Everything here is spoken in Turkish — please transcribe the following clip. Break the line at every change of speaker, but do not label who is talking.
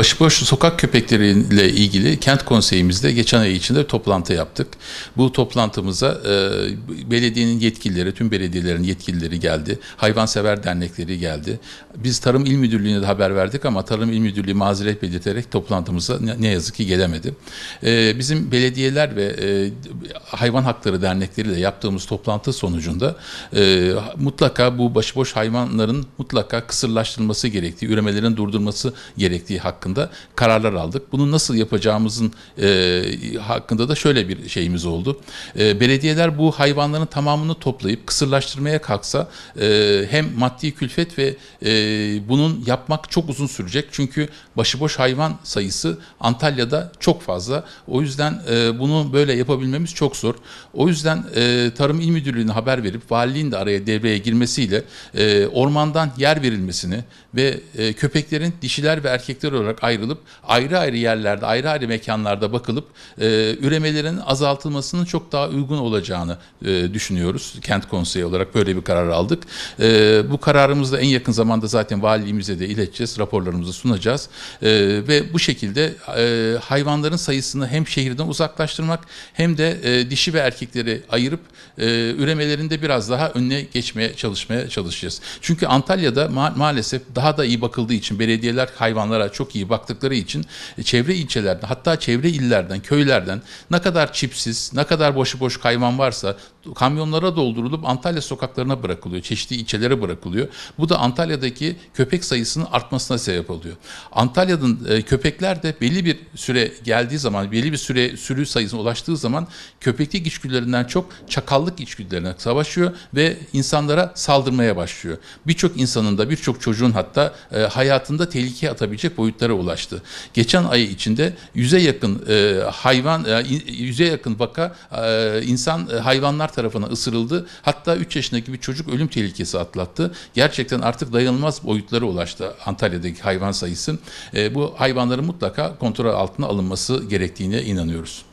başıboş sokak köpekleriyle ilgili kent konseyimizde geçen ay içinde toplantı yaptık. Bu toplantımıza e, belediyenin yetkilileri, tüm belediyelerin yetkilileri geldi. Hayvansever dernekleri geldi. Biz Tarım İl Müdürlüğü'ne de haber verdik ama Tarım İl Müdürlüğü mazeret belirterek toplantımıza ne yazık ki gelemedi. E, bizim belediyeler ve e, hayvan hakları dernekleriyle yaptığımız toplantı sonucunda e, mutlaka bu başıboş hayvanların mutlaka kısırlaştırılması gerektiği, üremelerin durdurması gerektiği hakkında hakkında kararlar aldık. Bunu nasıl yapacağımızın e, hakkında da şöyle bir şeyimiz oldu. E, belediyeler bu hayvanların tamamını toplayıp kısırlaştırmaya kalksa e, hem maddi külfet ve e, bunun yapmak çok uzun sürecek. Çünkü başıboş hayvan sayısı Antalya'da çok fazla. O yüzden e, bunu böyle yapabilmemiz çok zor. O yüzden e, Tarım İl Müdürlüğü'ne haber verip valiliğin de araya devreye girmesiyle e, ormandan yer verilmesini ve e, köpeklerin dişiler ve erkekler olarak olarak ayrılıp ayrı ayrı yerlerde, ayrı ayrı mekanlarda bakılıp e, üremelerin azaltılmasının çok daha uygun olacağını e, düşünüyoruz. Kent konseyi olarak böyle bir karar aldık. E, bu kararımızı da en yakın zamanda zaten valiliğimize de ileteceğiz, raporlarımızı sunacağız. E, ve bu şekilde e, hayvanların sayısını hem şehirden uzaklaştırmak hem de e, dişi ve erkekleri ayırıp e, üremelerinde biraz daha önüne geçmeye çalışmaya çalışacağız. Çünkü Antalya'da ma maalesef daha da iyi bakıldığı için belediyeler hayvanlara çok iyi iyi baktıkları için e, çevre ilçelerden hatta çevre illerden, köylerden ne kadar çipsiz, ne kadar boşu boş hayvan varsa kamyonlara doldurulup Antalya sokaklarına bırakılıyor. Çeşitli ilçelere bırakılıyor. Bu da Antalya'daki köpek sayısının artmasına sebep oluyor. Antalya'nın e, köpekler de belli bir süre geldiği zaman, belli bir süre sürü sayısına ulaştığı zaman köpeklik içgüdülerinden çok çakallık içgüdülerine savaşıyor ve insanlara saldırmaya başlıyor. Birçok insanın da birçok çocuğun hatta e, hayatında tehlikeye atabilecek boyutlara rakamlara ulaştı. Geçen ay içinde yüze yakın e, hayvan e, yüze yakın vaka e, insan e, hayvanlar tarafından ısırıldı. Hatta 3 yaşındaki bir çocuk ölüm tehlikesi atlattı. Gerçekten artık dayanılmaz boyutlara ulaştı Antalya'daki hayvan sayısı. E, bu hayvanların mutlaka kontrol altına alınması gerektiğine inanıyoruz.